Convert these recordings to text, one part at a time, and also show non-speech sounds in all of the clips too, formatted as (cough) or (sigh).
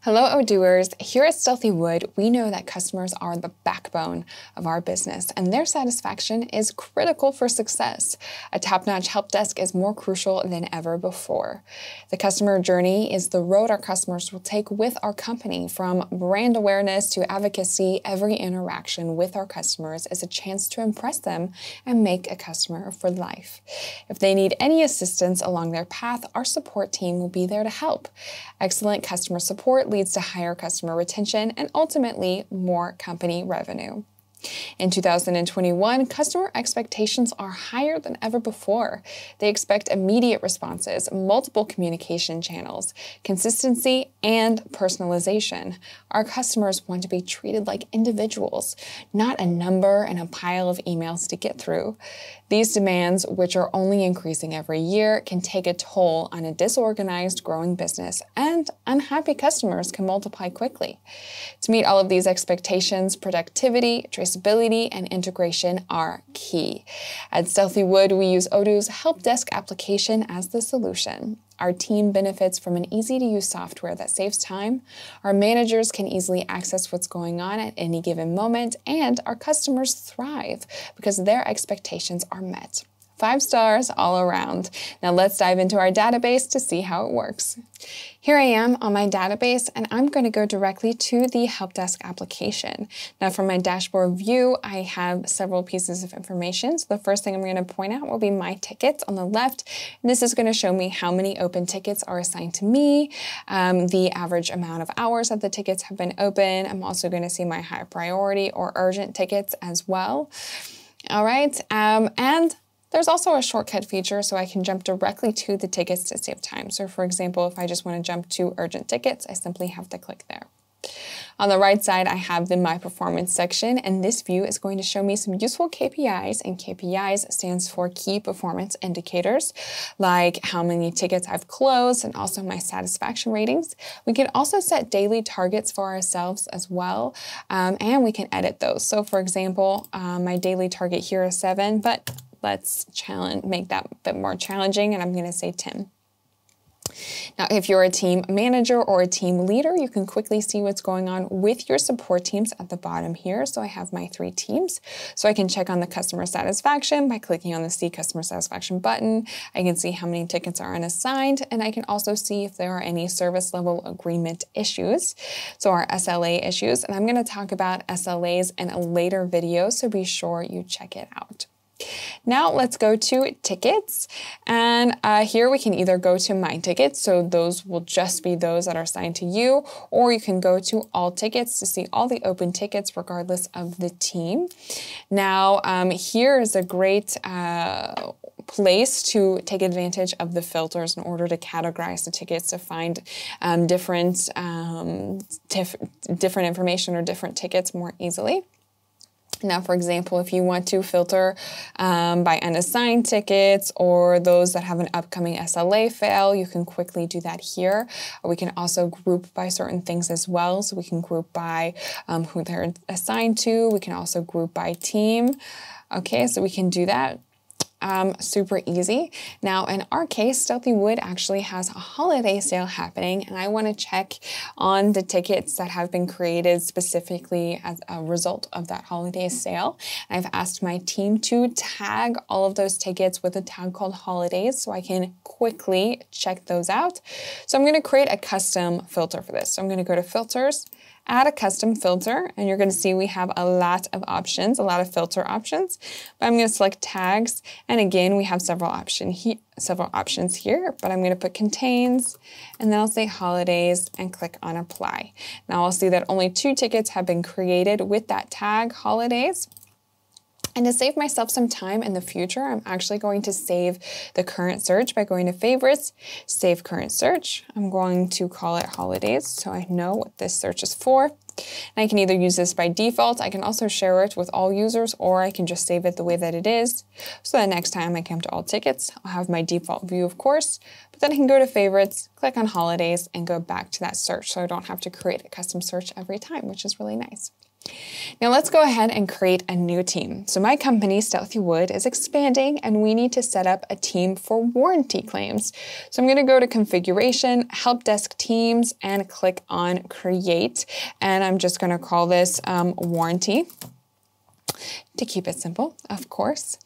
Hello, doers. Here at Stealthy Wood, we know that customers are the backbone of our business, and their satisfaction is critical for success. A top notch help desk is more crucial than ever before. The customer journey is the road our customers will take with our company. From brand awareness to advocacy, every interaction with our customers is a chance to impress them and make a customer for life. If they need any assistance along their path, our support team will be there to help. Excellent customer support it leads to higher customer retention and ultimately more company revenue. In 2021, customer expectations are higher than ever before. They expect immediate responses, multiple communication channels, consistency, and personalization. Our customers want to be treated like individuals, not a number and a pile of emails to get through. These demands, which are only increasing every year, can take a toll on a disorganized, growing business, and unhappy customers can multiply quickly. To meet all of these expectations, productivity, traceability, accessibility and integration are key. At Stealthy Wood, we use Odoo's help desk application as the solution. Our team benefits from an easy to use software that saves time. Our managers can easily access what's going on at any given moment, and our customers thrive because their expectations are met. Five stars all around. Now let's dive into our database to see how it works. Here I am on my database and I'm going to go directly to the help desk application. Now from my dashboard view, I have several pieces of information. So the first thing I'm going to point out will be my tickets on the left. And this is going to show me how many open tickets are assigned to me, um, the average amount of hours that the tickets have been open. I'm also going to see my high priority or urgent tickets as well. All right, um, and there's also a shortcut feature so I can jump directly to the tickets to save time. So for example, if I just want to jump to urgent tickets, I simply have to click there. On the right side, I have the My Performance section, and this view is going to show me some useful KPIs, and KPIs stands for Key Performance Indicators, like how many tickets I've closed and also my satisfaction ratings. We can also set daily targets for ourselves as well, um, and we can edit those. So for example, uh, my daily target here is seven, but let's challenge, make that a bit more challenging, and I'm going to say Tim. Now, if you're a team manager or a team leader, you can quickly see what's going on with your support teams at the bottom here. So I have my three teams. So I can check on the customer satisfaction by clicking on the See Customer Satisfaction button. I can see how many tickets are unassigned, and I can also see if there are any service level agreement issues. So our SLA issues, and I'm going to talk about SLAs in a later video, so be sure you check it out. Now let's go to tickets. And uh, here we can either go to My Tickets, so those will just be those that are assigned to you, or you can go to All Tickets to see all the open tickets regardless of the team. Now um, here is a great uh, place to take advantage of the filters in order to categorize the tickets to find um, different, um, different information or different tickets more easily. Now, for example, if you want to filter um, by unassigned tickets or those that have an upcoming SLA fail, you can quickly do that here. We can also group by certain things as well. So we can group by um, who they're assigned to. We can also group by team. Okay, so we can do that um, super easy. Now, in our case, Stealthy Wood actually has a holiday sale happening, and I want to check on the tickets that have been created specifically as a result of that holiday sale. I've asked my team to tag all of those tickets with a tag called holidays so I can quickly check those out. So I'm going to create a custom filter for this. So I'm going to go to filters add a custom filter and you're gonna see we have a lot of options, a lot of filter options. But I'm gonna select tags and again we have several option he several options here, but I'm gonna put contains and then I'll say holidays and click on apply. Now I'll see that only two tickets have been created with that tag holidays. And to save myself some time in the future, I'm actually going to save the current search by going to favorites, save current search. I'm going to call it holidays so I know what this search is for. And I can either use this by default, I can also share it with all users, or I can just save it the way that it is. So the next time I come to all tickets, I'll have my default view, of course, but then I can go to favorites, click on holidays, and go back to that search so I don't have to create a custom search every time, which is really nice. Now let's go ahead and create a new team. So my company, Stealthy Wood, is expanding and we need to set up a team for warranty claims. So I'm gonna go to configuration, help desk teams, and click on create. And I'm just gonna call this um, warranty to keep it simple, of course.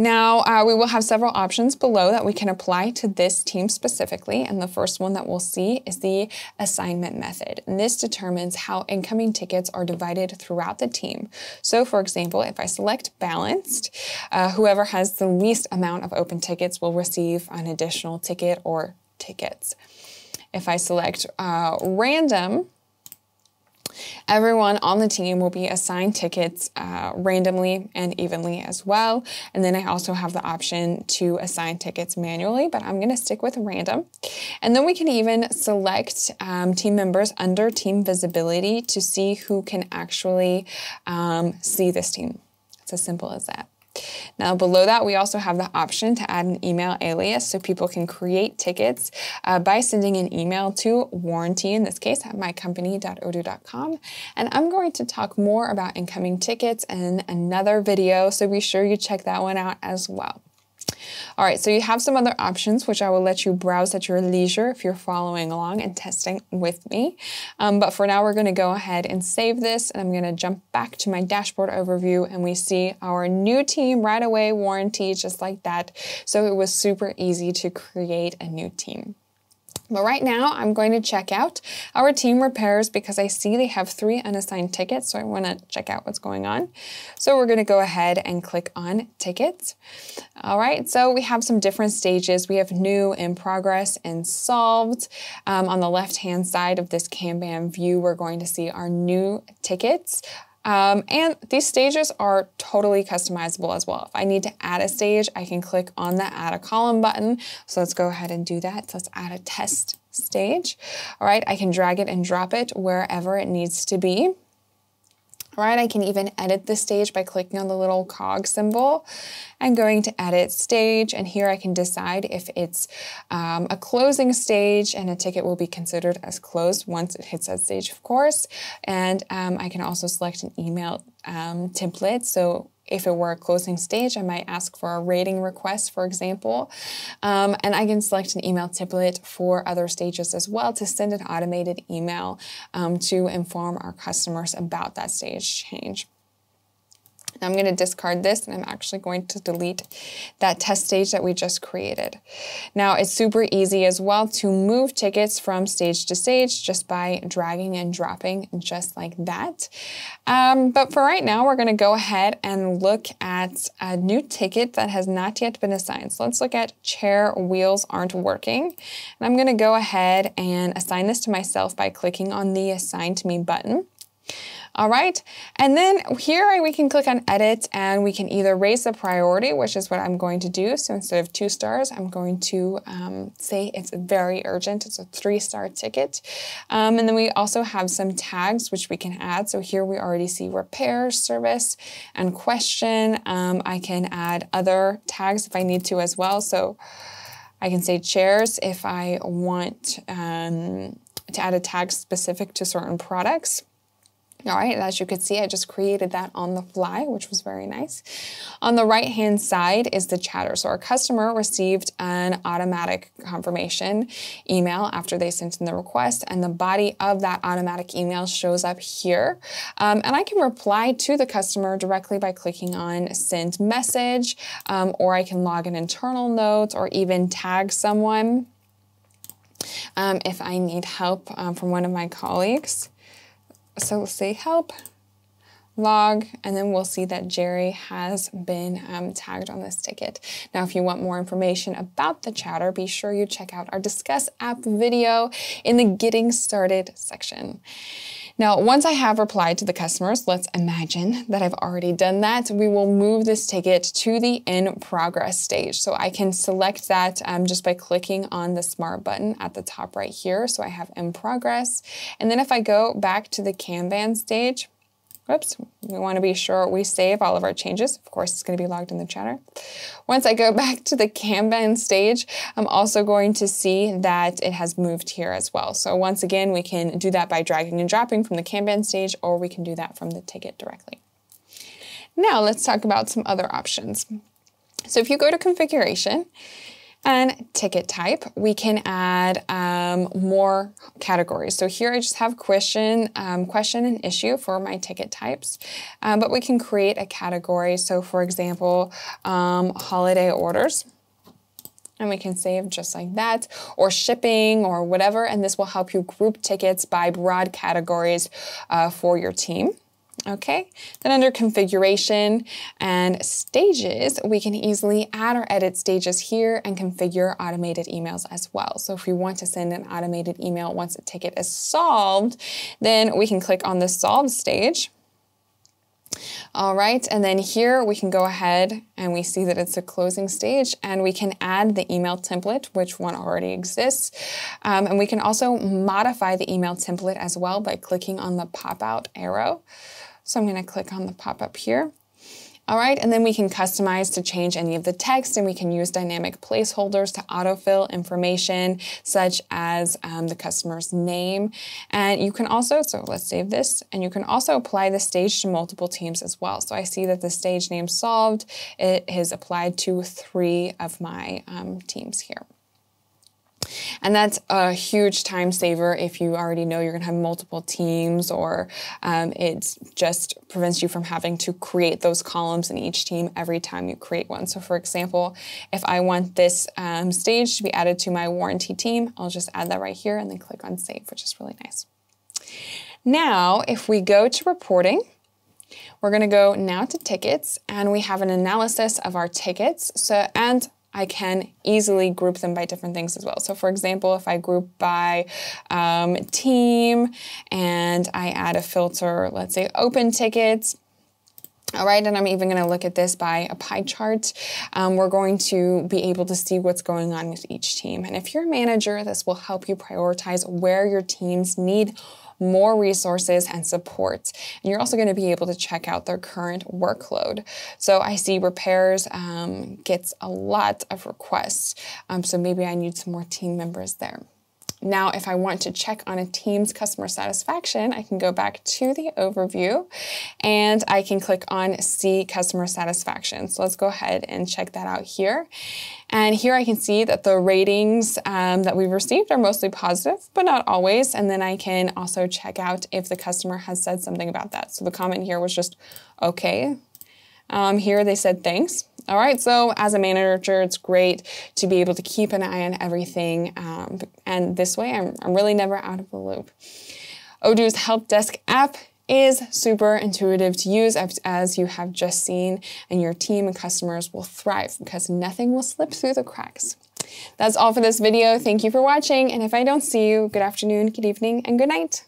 Now, uh, we will have several options below that we can apply to this team specifically. And the first one that we'll see is the assignment method. And this determines how incoming tickets are divided throughout the team. So for example, if I select balanced, uh, whoever has the least amount of open tickets will receive an additional ticket or tickets. If I select uh, random, Everyone on the team will be assigned tickets uh, randomly and evenly as well. And then I also have the option to assign tickets manually, but I'm gonna stick with random. And then we can even select um, team members under team visibility to see who can actually um, see this team. It's as simple as that. Now below that, we also have the option to add an email alias so people can create tickets uh, by sending an email to warranty, in this case, at mycompany.odoo.com. And I'm going to talk more about incoming tickets in another video, so be sure you check that one out as well. All right, so you have some other options, which I will let you browse at your leisure if you're following along and testing with me. Um, but for now, we're gonna go ahead and save this and I'm gonna jump back to my dashboard overview and we see our new team right away warranty, just like that. So it was super easy to create a new team. But right now I'm going to check out our team repairs because I see they have three unassigned tickets. So I wanna check out what's going on. So we're gonna go ahead and click on tickets. All right, so we have some different stages. We have new, in progress, and solved. Um, on the left-hand side of this Kanban view, we're going to see our new tickets um, and these stages are totally customizable as well. If I need to add a stage, I can click on the add a column button. So let's go ahead and do that. So let's add a test stage. All right, I can drag it and drop it wherever it needs to be right? I can even edit the stage by clicking on the little cog symbol and going to edit stage. And here I can decide if it's um, a closing stage and a ticket will be considered as closed once it hits that stage, of course. And um, I can also select an email um, template. So if it were a closing stage, I might ask for a rating request, for example. Um, and I can select an email template for other stages as well to send an automated email um, to inform our customers about that stage change. And I'm going to discard this and I'm actually going to delete that test stage that we just created. Now it's super easy as well to move tickets from stage to stage just by dragging and dropping just like that. Um, but for right now, we're going to go ahead and look at a new ticket that has not yet been assigned. So let's look at chair wheels aren't working. And I'm going to go ahead and assign this to myself by clicking on the assign to me button. All right, and then here we can click on edit and we can either raise the priority, which is what I'm going to do. So instead of two stars, I'm going to um, say it's very urgent. It's a three star ticket. Um, and then we also have some tags which we can add. So here we already see repair, service, and question. Um, I can add other tags if I need to as well. So I can say chairs if I want um, to add a tag specific to certain products. All right, as you could see, I just created that on the fly, which was very nice. On the right-hand side is the chatter. So our customer received an automatic confirmation email after they sent in the request, and the body of that automatic email shows up here. Um, and I can reply to the customer directly by clicking on send message, um, or I can log an internal note or even tag someone um, if I need help um, from one of my colleagues. So we'll say help, log, and then we'll see that Jerry has been um, tagged on this ticket. Now, if you want more information about the chatter, be sure you check out our Discuss app video in the Getting Started section. Now, once I have replied to the customers, let's imagine that I've already done that, we will move this ticket to the in progress stage. So I can select that um, just by clicking on the smart button at the top right here. So I have in progress. And then if I go back to the Kanban stage, Whoops, we want to be sure we save all of our changes. Of course, it's going to be logged in the chatter. Once I go (laughs) back to the Kanban stage, I'm also going to see that it has moved here as well. So once again, we can do that by dragging and dropping from the Kanban stage, or we can do that from the ticket directly. Now let's talk about some other options. So if you go to configuration and ticket type, we can add um, more categories. So here I just have question, um, question and issue for my ticket types, um, but we can create a category. So for example, um, holiday orders and we can save just like that, or shipping or whatever, and this will help you group tickets by broad categories uh, for your team. Okay, then under configuration and stages, we can easily add or edit stages here and configure automated emails as well. So if we want to send an automated email once a ticket is solved, then we can click on the Solve stage. All right, and then here we can go ahead and we see that it's a closing stage and we can add the email template, which one already exists. Um, and we can also modify the email template as well by clicking on the pop out arrow. So I'm gonna click on the pop-up here. All right, and then we can customize to change any of the text and we can use dynamic placeholders to autofill information such as um, the customer's name. And you can also, so let's save this, and you can also apply the stage to multiple teams as well. So I see that the stage name solved, it has applied to three of my um, teams here. And that's a huge time saver if you already know you're going to have multiple teams, or um, it just prevents you from having to create those columns in each team every time you create one. So, for example, if I want this um, stage to be added to my warranty team, I'll just add that right here and then click on save, which is really nice. Now, if we go to reporting, we're going to go now to tickets and we have an analysis of our tickets. So, and I can easily group them by different things as well. So for example, if I group by um, team and I add a filter, let's say open tickets, all right, and I'm even going to look at this by a pie chart. Um, we're going to be able to see what's going on with each team. And if you're a manager, this will help you prioritize where your teams need more resources and support. And you're also going to be able to check out their current workload. So I see repairs um, gets a lot of requests. Um, so maybe I need some more team members there. Now, if I want to check on a team's customer satisfaction, I can go back to the overview and I can click on see customer satisfaction. So let's go ahead and check that out here. And here I can see that the ratings um, that we've received are mostly positive, but not always. And then I can also check out if the customer has said something about that. So the comment here was just, okay. Um, here they said thanks. All right, so as a manager, it's great to be able to keep an eye on everything. Um, and this way, I'm, I'm really never out of the loop. Odoo's help desk app is super intuitive to use as you have just seen and your team and customers will thrive because nothing will slip through the cracks. That's all for this video. Thank you for watching. And if I don't see you, good afternoon, good evening, and good night.